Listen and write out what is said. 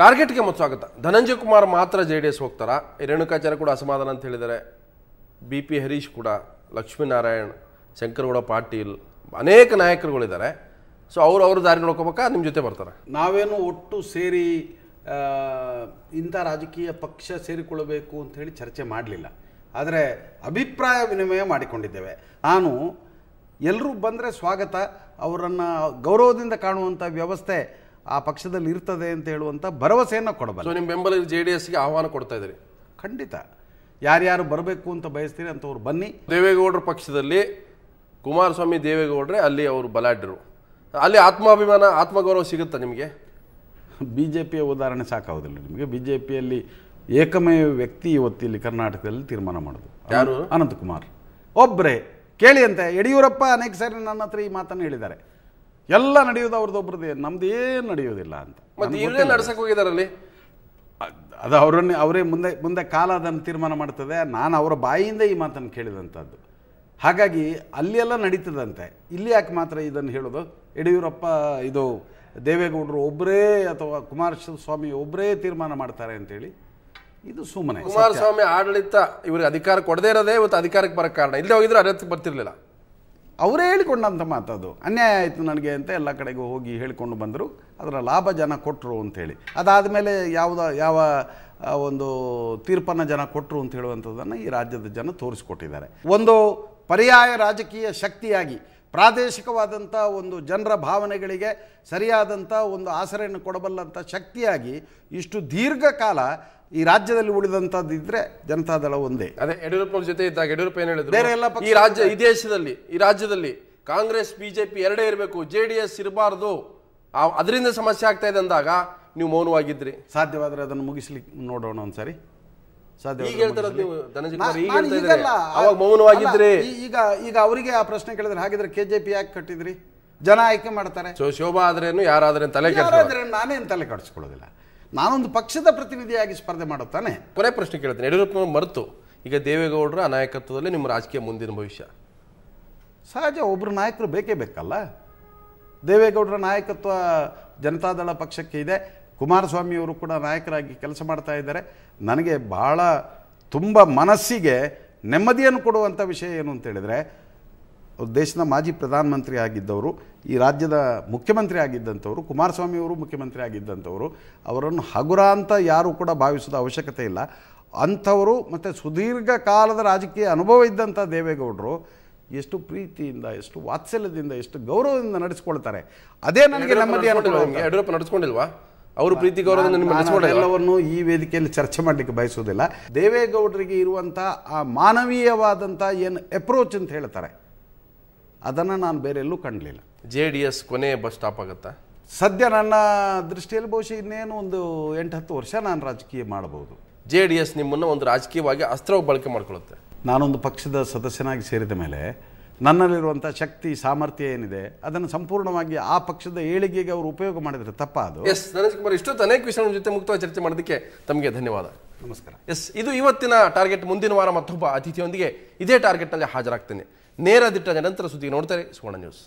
ಟಾರ್ಗೆಟ್ಗೆ ಮತ್ತು ಸ್ವಾಗತ ಧನಂಜಯ ಕುಮಾರ್ ಮಾತ್ರ ಜೆ ಡಿ ಎಸ್ ಹೋಗ್ತಾರಾ ರೇಣುಕಾಚಾರ್ಯ ಕೂಡ ಅಸಮಾಧಾನ ಅಂತ ಹೇಳಿದ್ದಾರೆ ಬಿ ಪಿ ಹರೀಶ್ ಕೂಡ ಲಕ್ಷ್ಮೀನಾರಾಯಣ್ ಶಂಕರಗೌಡ ಪಾಟೀಲ್ ಅನೇಕ ನಾಯಕರುಗಳಿದ್ದಾರೆ ಸೊ ಅವರು ಅವರು ದಾರಿ ನೋಡ್ಕೋಬೇಕಾ ನಿಮ್ಮ ಜೊತೆ ಬರ್ತಾರೆ ನಾವೇನು ಒಟ್ಟು ಸೇರಿ ಇಂಥ ರಾಜಕೀಯ ಪಕ್ಷ ಸೇರಿಕೊಳ್ಳಬೇಕು ಅಂತ ಹೇಳಿ ಚರ್ಚೆ ಮಾಡಲಿಲ್ಲ ಆದರೆ ಅಭಿಪ್ರಾಯ ವಿನಿಮಯ ಮಾಡಿಕೊಂಡಿದ್ದೇವೆ ನಾನು ಎಲ್ಲರೂ ಬಂದರೆ ಸ್ವಾಗತ ಅವರನ್ನು ಗೌರವದಿಂದ ಕಾಣುವಂಥ ವ್ಯವಸ್ಥೆ ಆ ಪಕ್ಷದಲ್ಲಿ ಇರ್ತದೆ ಅಂತ ಹೇಳುವಂಥ ಭರವಸೆಯನ್ನು ಕೊಡಬಾರ್ದು ನಿಮ್ಮ ಬೆಂಬಲ ಜೆ ಡಿ ಎಸ್ಗೆ ಆಹ್ವಾನ ಕೊಡ್ತಾ ಇದ್ದೀರಿ ಖಂಡಿತ ಯಾರ್ಯಾರು ಬರಬೇಕು ಅಂತ ಬಯಸ್ತೀರಿ ಅಂತವ್ರು ಬನ್ನಿ ದೇವೇಗೌಡರ ಪಕ್ಷದಲ್ಲಿ ಕುಮಾರಸ್ವಾಮಿ ದೇವೇಗೌಡ್ರೆ ಅಲ್ಲಿ ಅವರು ಬಲಾಢ್ಯರು ಅಲ್ಲಿ ಆತ್ಮಾಭಿಮಾನ ಆತ್ಮಗೌರವ ಸಿಗುತ್ತಾ ನಿಮಗೆ ಬಿ ಜೆ ಪಿಯ ಉದಾಹರಣೆ ಸಾಕಾಗೋದಿಲ್ಲ ನಿಮಗೆ ಬಿ ಜೆ ಪಿಯಲ್ಲಿ ಏಕಮೇಯ ವ್ಯಕ್ತಿ ಇಲ್ಲಿ ಕರ್ನಾಟಕದಲ್ಲಿ ತೀರ್ಮಾನ ಮಾಡೋದು ಯಾರು ಅನಂತಕುಮಾರ್ ಒಬ್ಬರೇ ಕೇಳಿ ಅಂತ ಯಡಿಯೂರಪ್ಪ ಅನೇಕ ಸಾರಿ ನನ್ನ ಹತ್ರ ಈ ಮಾತನ್ನು ಹೇಳಿದ್ದಾರೆ ಎಲ್ಲ ನಡೆಯೋದು ಅವ್ರದ್ದೊಬ್ರದ್ದು ನಮ್ದು ಏನು ನಡೆಯೋದಿಲ್ಲ ಅಂತ ಮತ್ತೆ ನಡ್ಸಕ್ಕೆ ಹೋಗಿದಾರಲ್ಲಿ ಅದು ಅವರನ್ನೇ ಅವರೇ ಮುಂದೆ ಮುಂದೆ ಕಾಲ ಅದನ್ನು ತೀರ್ಮಾನ ಮಾಡ್ತದೆ ನಾನು ಅವರ ಬಾಯಿಯಿಂದ ಈ ಮಾತನ್ನು ಕೇಳಿದಂಥದ್ದು ಹಾಗಾಗಿ ಅಲ್ಲಿ ಎಲ್ಲ ನಡೀತದಂತೆ ಇಲ್ಲಿ ಯಾಕೆ ಮಾತ್ರ ಇದನ್ನು ಹೇಳೋದು ಯಡಿಯೂರಪ್ಪ ಇದು ದೇವೇಗೌಡರು ಒಬ್ಬರೇ ಅಥವಾ ಕುಮಾರಸ್ವಾಮಿ ಒಬ್ಬರೇ ತೀರ್ಮಾನ ಮಾಡ್ತಾರೆ ಅಂತೇಳಿ ಇದು ಸುಮ್ಮನೆ ಕುಮಾರಸ್ವಾಮಿ ಆಡಳಿತ ಇವರಿಗೆ ಅಧಿಕಾರ ಕೊಡದೇ ಇರೋದೇ ಇವತ್ತು ಅಧಿಕಾರಕ್ಕೆ ಬರೋ ಕಾರಣ ಇಲ್ಲದೆ ಹೋಗಿದ್ರೆ ಅರ್ಹತೆ ಬರ್ತಿರ್ಲಿಲ್ಲ ಅವರೇ ಹೇಳಿಕೊಂಡಂಥ ಮಾತದು ಅನ್ಯಾಯ ಆಯಿತು ನನಗೆ ಅಂತ ಎಲ್ಲ ಕಡೆಗೂ ಹೋಗಿ ಹೇಳಿಕೊಂಡು ಬಂದರು ಅದರ ಲಾಭ ಜನ ಕೊಟ್ಟರು ಅಂಥೇಳಿ ಅದಾದಮೇಲೆ ಯಾವುದ ಯಾವ ಒಂದು ತೀರ್ಪನ್ನು ಜನ ಕೊಟ್ಟರು ಅಂತ ಹೇಳುವಂಥದ್ದನ್ನು ಈ ರಾಜ್ಯದ ಜನ ತೋರಿಸಿಕೊಟ್ಟಿದ್ದಾರೆ ಒಂದು ಪರ್ಯಾಯ ರಾಜಕೀಯ ಶಕ್ತಿಯಾಗಿ ಪ್ರಾದೇಶಿಕವಾದಂಥ ಒಂದು ಜನರ ಭಾವನೆಗಳಿಗೆ ಸರಿಯಾದಂಥ ಒಂದು ಆಸರೆಯನ್ನು ಕೊಡಬಲ್ಲಂಥ ಶಕ್ತಿಯಾಗಿ ಇಷ್ಟು ದೀರ್ಘಕಾಲ ಈ ರಾಜ್ಯದಲ್ಲಿ ಉಳಿದಂಥದ್ದು ಇದ್ರೆ ಜನತಾದಳ ಒಂದೇ ಅದೇ ಯಡಿಯೂರಪ್ಪ ಜೊತೆ ಇದ್ದಾಗ ಯಡಿಯೂರಪ್ಪ ಏನು ಹೇಳಿದ್ರು ಬೇರೆ ಎಲ್ಲ ಈ ರಾಜ್ಯ ಈ ದೇಶದಲ್ಲಿ ಈ ರಾಜ್ಯದಲ್ಲಿ ಕಾಂಗ್ರೆಸ್ ಬಿಜೆಪಿ ಎರಡೇ ಇರಬೇಕು ಜೆ ಡಿ ಎಸ್ ಇರಬಾರ್ದು ಅದರಿಂದ ಸಮಸ್ಯೆ ಆಗ್ತಾ ಇದೆ ಅಂದಾಗ ನೀವು ಮೌನವಾಗಿದ್ರಿ ಸಾಧ್ಯವಾದರೆ ಅದನ್ನು ಮುಗಿಸ್ಲಿಕ್ಕೆ ನೋಡೋಣ ಒಂದ್ಸರಿ ಈಗ ಈಗ ಅವರಿಗೆ ಆ ಪ್ರಶ್ನೆ ಕೇಳಿದ್ರೆ ಹಾಗಿದ್ರೆ ಕೆಜೆಪಿ ಯಾಕೆ ಕಟ್ಟಿದ್ರಿ ಜನ ಆಯ್ಕೆ ಮಾಡ್ತಾರೆ ಶೋಭಾ ಆದ್ರೇನು ಯಾರಾದ್ರೆ ತಲೆ ನಾನೇನು ತಲೆ ಕಾಡಿಸ್ಕೊಳ್ಳೋದಿಲ್ಲ ನಾನೊಂದು ಪಕ್ಷದ ಪ್ರತಿನಿಧಿಯಾಗಿ ಸ್ಪರ್ಧೆ ಮಾಡುತ್ತಾನೆ ಕೊನೆ ಪ್ರಶ್ನೆ ಕೇಳ್ತೇನೆ ಯಡಿಯೂರಪ್ಪ ಮರೆತು ಈಗ ದೇವೇಗೌಡರ ನಾಯಕತ್ವದಲ್ಲಿ ನಿಮ್ಮ ರಾಜಕೀಯ ಮುಂದಿನ ಭವಿಷ್ಯ ಸಹಜ ಒಬ್ಬರು ನಾಯಕರು ಬೇಕೇ ಬೇಕಲ್ಲ ದೇವೇಗೌಡರ ನಾಯಕತ್ವ ಜನತಾದಳ ಪಕ್ಷಕ್ಕೆ ಇದೆ ಕುಮಾರಸ್ವಾಮಿಯವರು ಕೂಡ ನಾಯಕರಾಗಿ ಕೆಲಸ ಮಾಡ್ತಾ ಇದ್ದಾರೆ ನನಗೆ ಭಾಳ ತುಂಬ ಮನಸ್ಸಿಗೆ ನೆಮ್ಮದಿಯನ್ನು ಕೊಡುವಂಥ ವಿಷಯ ಏನು ಅಂತೇಳಿದರೆ ದೇಶದ ಮಾಜಿ ಪ್ರಧಾನಮಂತ್ರಿ ಆಗಿದ್ದವರು ಈ ರಾಜ್ಯದ ಮುಖ್ಯಮಂತ್ರಿ ಆಗಿದ್ದಂಥವರು ಕುಮಾರಸ್ವಾಮಿಯವರು ಮುಖ್ಯಮಂತ್ರಿ ಆಗಿದ್ದಂಥವರು ಅವರನ್ನು ಹಗುರ ಅಂತ ಯಾರೂ ಕೂಡ ಭಾವಿಸೋದ ಅವಶ್ಯಕತೆ ಇಲ್ಲ ಅಂಥವರು ಮತ್ತು ಸುದೀರ್ಘ ಕಾಲದ ರಾಜಕೀಯ ಅನುಭವ ಇದ್ದಂಥ ದೇವೇಗೌಡರು ಎಷ್ಟು ಪ್ರೀತಿಯಿಂದ ಎಷ್ಟು ವಾತ್ಸಲ್ಯದಿಂದ ಎಷ್ಟು ಗೌರವದಿಂದ ನಡೆಸ್ಕೊಳ್ತಾರೆ ಅದೇ ನನಗೆ ನೆಮ್ಮದಿ ಯಡಿಯೂರಪ್ಪ ನಡೆಸ್ಕೊಂಡಿಲ್ವಾ ಅವರು ಪ್ರೀತಿ ಎಲ್ಲವನ್ನು ಈ ವೇದಿಕೆಯಲ್ಲಿ ಚರ್ಚೆ ಮಾಡಲಿಕ್ಕೆ ಬಯಸೋದಿಲ್ಲ ದೇವೇಗೌಡರಿಗೆ ಇರುವಂತಹ ಆ ಮಾನವೀಯವಾದಂಥ ಏನು ಅಪ್ರೋಚ್ ಅಂತ ಹೇಳ್ತಾರೆ ಅದನ್ನು ನಾನು ಬೇರೆ ಎಲ್ಲೂ ಕಂಡಲಿಲ್ಲ ಜೆ ಡಿ ಎಸ್ ಕೊನೆಯ ಬಸ್ ಸ್ಟಾಪ್ ಆಗುತ್ತಾ ಸದ್ಯ ನನ್ನ ದೃಷ್ಟಿಯಲ್ಲಿ ಬಹುಶಃ ಇನ್ನೇನು ಒಂದು ಎಂಟು ಹತ್ತು ವರ್ಷ ನಾನು ರಾಜಕೀಯ ಮಾಡಬಹುದು ಜೆ ಡಿ ಎಸ್ ನಿಮ್ಮನ್ನು ಒಂದು ರಾಜಕೀಯವಾಗಿ ಅಸ್ತ್ರವಾಗಿ ಬಳಕೆ ಮಾಡಿಕೊಳ್ಳುತ್ತೆ ನಾನೊಂದು ಪಕ್ಷದ ಸದಸ್ಯನಾಗಿ ಸೇರಿದ ಮೇಲೆ ನನ್ನಲ್ಲಿರುವಂಥ ಶಕ್ತಿ ಸಾಮರ್ಥ್ಯ ಏನಿದೆ ಅದನ್ನು ಸಂಪೂರ್ಣವಾಗಿ ಆ ಪಕ್ಷದ ಏಳಿಗೆಗೆ ಅವರು ಉಪಯೋಗ ಮಾಡಿದರೆ ತಪ್ಪ ಅದು ಎಸ್ ನರೇಶ್ ಕುಮಾರ್ ಇಷ್ಟೊತ್ತು ಅನೇಕ ವಿಷಯಗಳ ಜೊತೆ ಮುಕ್ತವಾಗಿ ಚರ್ಚೆ ಮಾಡೋದಕ್ಕೆ ತಮಗೆ ಧನ್ಯವಾದ ನಮಸ್ಕಾರ ಎಸ್ ಇದು ಇವತ್ತಿನ ಟಾರ್ಗೆಟ್ ಮುಂದಿನ ವಾರ ಮತ್ತೊಬ್ಬ ಅತಿಥಿಯೊಂದಿಗೆ ಇದೇ ಟಾರ್ಗೆಟ್ನಲ್ಲಿ ಹಾಜರಾಗ್ತೇನೆ ನೇರ ದಿಟ್ಟ ನಂತರ ಸುದ್ದಿಗೆ ನೋಡ್ತಾರೆ ಸುವರ್ಣ ನ್ಯೂಸ್